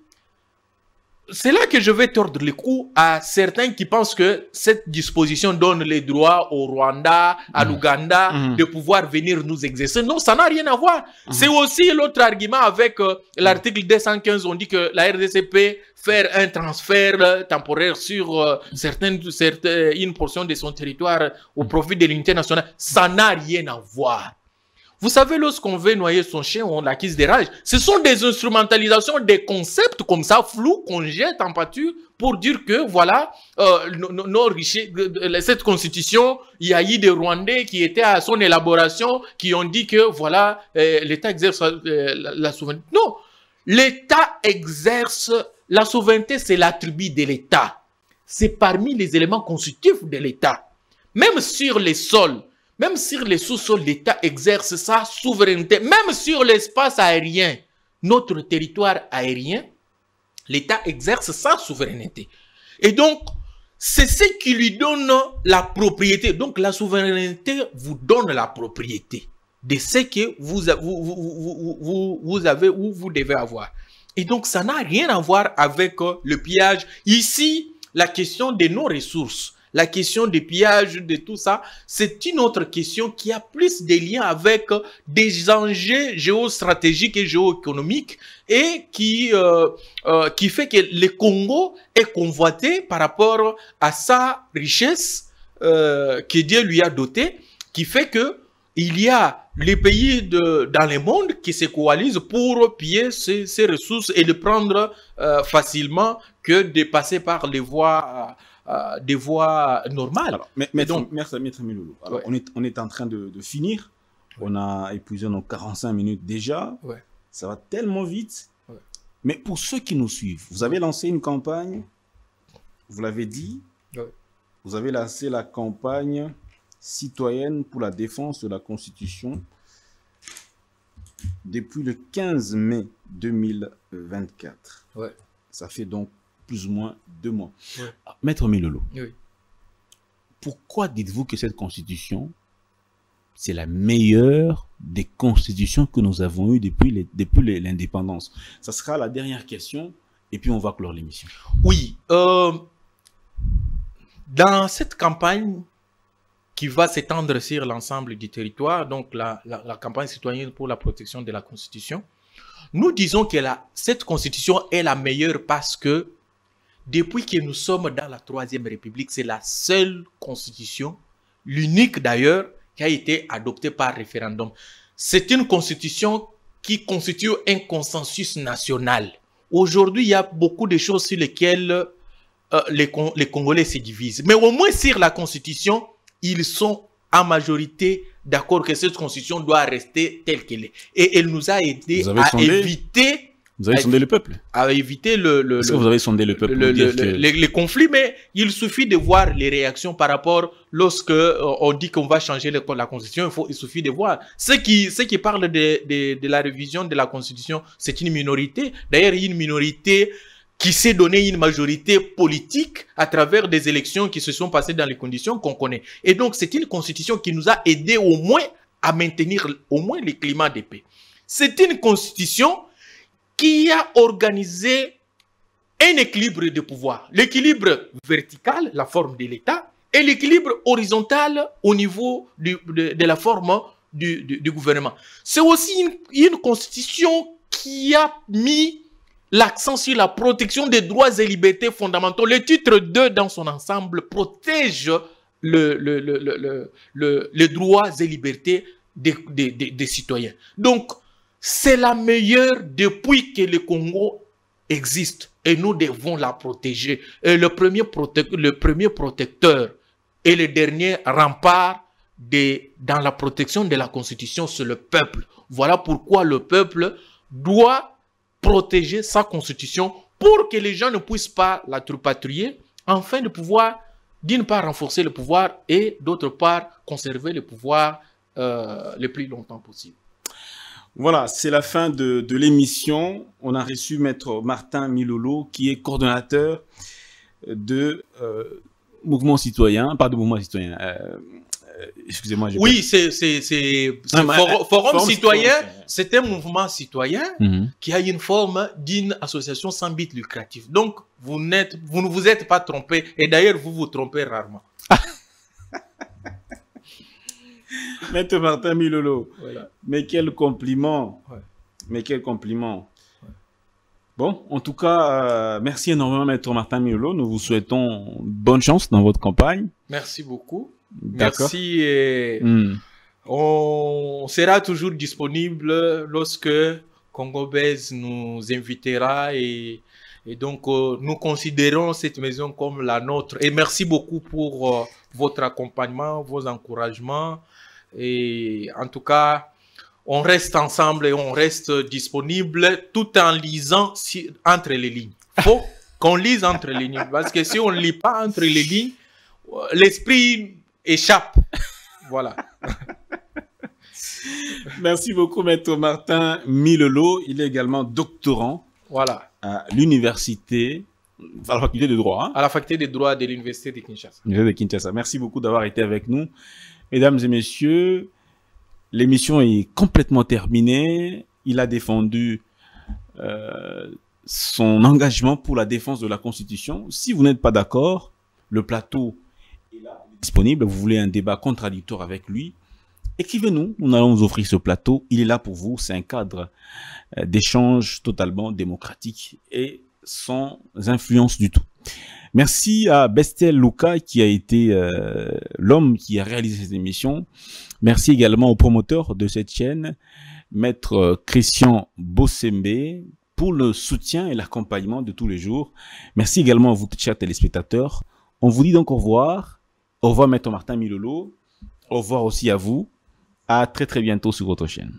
c'est là que je vais tordre le cou à certains qui pensent que cette disposition donne les droits au Rwanda, à mm. l'Ouganda, mm. de pouvoir venir nous exercer. Non, ça n'a rien à voir. Mm. C'est aussi l'autre argument avec euh, l'article 215. On dit que la RDCP faire un transfert euh, temporaire sur euh, certaines, euh, une portion de son territoire au profit de l'unité nationale, ça n'a rien à voir. Vous savez, lorsqu'on veut noyer son chien, on l'acquise des rages. Ce sont des instrumentalisations, des concepts comme ça, flous, qu'on jette en pâture pour dire que, voilà, nos riches, cette constitution, il y a eu des Rwandais qui étaient à son élaboration, qui ont dit que, voilà, l'État exerce la, souveraineté. Non, l'État exerce la souveraineté, c'est l'attribut de l'État. C'est parmi les éléments constitutifs de l'État. Même sur les sols, même sur les sous-sols, l'État exerce sa souveraineté. Même sur l'espace aérien, notre territoire aérien, l'État exerce sa souveraineté. Et donc, c'est ce qui lui donne la propriété. Donc, la souveraineté vous donne la propriété de ce que vous, avez ou vous devez avoir. Et donc, ça n'a rien à voir avec euh, le pillage. Ici, la question de nos ressources, la question des pillages, de tout ça, c'est une autre question qui a plus des liens avec euh, des enjeux géostratégiques et géoéconomiques et qui, euh, qui fait que le Congo est convoité par rapport à sa richesse que Dieu lui a dotée, qui fait que il y a les pays de, dans le monde qui se coalisent pour piller ces, ressources et les prendre euh, facilement que de passer par les voies, euh, euh, des voies normales. mais, donc, merci, M. Miloulou. on, est, on est en train de, finir. On a épuisé nos 45 minutes déjà. Ça va tellement vite. Mais pour ceux qui nous suivent, vous avez lancé une campagne, vous l'avez dit, vous avez lancé la campagne citoyenne pour la défense de la Constitution depuis le 15 mai 2024. Ouais. Ça fait donc plus ou moins deux mois. Ah, Maître Milolo, oui. pourquoi dites-vous que cette Constitution, c'est la meilleure des constitutions que nous avons eues depuis l'indépendance Ça sera la dernière question et puis on va clore l'émission. Oui. Euh, dans cette campagne, qui va s'étendre sur l'ensemble du territoire, donc la, campagne citoyenne pour la protection de la Constitution. Nous disons que cette Constitution est la meilleure parce que depuis que nous sommes dans la Troisième République, c'est la seule Constitution, l'unique d'ailleurs, qui a été adoptée par référendum. C'est une Constitution qui constitue un consensus national. Aujourd'hui, il y a beaucoup de choses sur lesquelles euh, les, les Congolais se divisent. Mais au moins sur la Constitution, ils sont en majorité d'accord que cette constitution doit rester telle qu'elle est. Et elle nous a aidé à éviter. Vous avez sondé le peuple. À éviter le. vous avez sondé le peuple les, conflits, mais il suffit de voir les réactions par rapport lorsque euh, on dit qu'on va changer la, constitution. Il, faut, il suffit de voir. Ceux qui, ceux qui parlent de, la révision de la constitution, c'est une minorité. D'ailleurs, il y a une minorité qui s'est donné une majorité politique à travers des élections qui se sont passées dans les conditions qu'on connaît. Et donc, c'est une constitution qui nous a aidé au moins à maintenir au moins le climat de paix. C'est une constitution qui a organisé un équilibre de pouvoir. L'équilibre vertical, la forme de l'État, et l'équilibre horizontal au niveau de, la forme du, gouvernement. C'est aussi une, une constitution qui a mis l'accent sur la protection des droits et libertés fondamentaux. Le titre 2 dans son ensemble protège le, le, les droits et libertés des, citoyens. Donc, c'est la meilleure depuis que le Congo existe et nous devons la protéger. Et le, premier protecteur et le dernier rempart des dans la protection de la Constitution, c'est le peuple. Voilà pourquoi le peuple doit protéger sa constitution pour que les gens ne puissent pas la trupatrier, afin de pouvoir, d'une part, renforcer le pouvoir et, d'autre part, conserver le pouvoir euh, le plus longtemps possible. Voilà, c'est la fin de, l'émission. On a reçu Maître Martin Milolo, qui est coordonnateur de euh, Mouvement Citoyen, pas de Mouvement Citoyen, euh, Excusez-moi. Oui, c'est forum, forum, citoyen. C'est un mouvement citoyen mhm. qui a une forme d'une association sans but lucratif. Donc, vous, vous ne vous êtes pas trompé. Et d'ailleurs, vous vous trompez rarement. Maître Martin Milolo, mais quel compliment. Mais quel compliment. Bon, en tout cas, euh, merci énormément, Maître Martin Milolo. Nous vous souhaitons bonne chance dans votre campagne. Merci beaucoup. Merci et hmm. on sera toujours disponible lorsque Congo nous invitera et, donc euh, nous considérons cette maison comme la nôtre. Et merci beaucoup pour euh, votre accompagnement, vos encouragements et en tout cas on reste ensemble et on reste disponible tout en lisant entre les lignes. Faut qu'on lise entre les lignes parce que si on ne lit pas entre les lignes, euh, l'esprit échappe. voilà. Merci beaucoup, Maître Martin Milelo. Il est également doctorant voilà. à l'université, à la faculté de droit. Hein. À la faculté de droit de l'université de Kinshasa. de Kinshasa. Merci beaucoup d'avoir été avec nous. Mesdames et messieurs, l'émission est complètement terminée. Il a défendu euh, son engagement pour la défense de la Constitution. Si vous n'êtes pas d'accord, le plateau disponible, vous voulez un débat contradictoire avec lui, écrivez-nous, nous allons vous offrir ce plateau, il est là pour vous, c'est un cadre euh, d'échange totalement démocratique et sans influence du tout. Merci à Bestel Luca qui a été euh, l'homme qui a réalisé cette émission. Merci également au promoteur de cette chaîne, Maître euh, Christian Bossembe, pour le soutien et l'accompagnement de tous les jours. Merci également à vous, chers téléspectateurs. On vous dit donc au revoir au revoir, Maître Martin Milolo. Au revoir aussi à vous. À très très bientôt sur votre chaîne.